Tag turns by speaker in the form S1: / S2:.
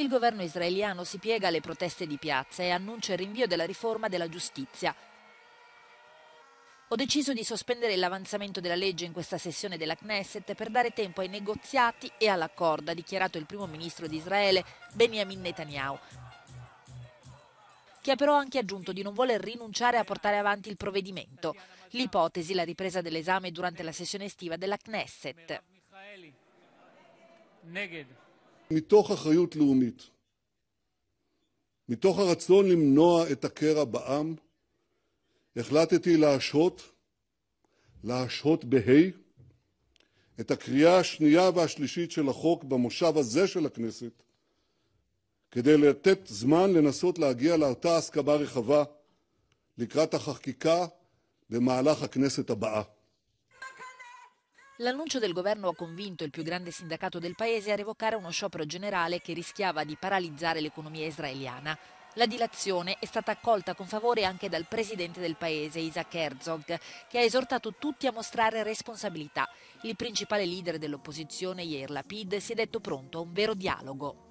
S1: il governo israeliano si piega alle proteste di piazza e annuncia il rinvio della riforma della giustizia. Ho deciso di sospendere l'avanzamento della legge in questa sessione della Knesset per dare tempo ai negoziati e all'accordo, ha dichiarato il primo ministro di Israele Benjamin Netanyahu, che ha però anche aggiunto di non voler rinunciare a portare avanti il provvedimento. L'ipotesi la ripresa dell'esame durante la sessione estiva della Knesset.
S2: מתוך אחריות לאומית, מתוך הרצון למנוע את הקרע בעם, החלטתי להשהות, להשהות בה' את הקריאה השנייה והשלישית של החוק במושב הזה של הכנסת, כדי לתת זמן לנסות להגיע לאותה הסכמה רחבה לקראת החקיקה במהלך הכנסת הבאה.
S1: L'annuncio del governo ha convinto il più grande sindacato del paese a revocare uno sciopero generale che rischiava di paralizzare l'economia israeliana. La dilazione è stata accolta con favore anche dal presidente del paese, Isaac Herzog, che ha esortato tutti a mostrare responsabilità. Il principale leader dell'opposizione, Yair Lapid, si è detto pronto a un vero dialogo.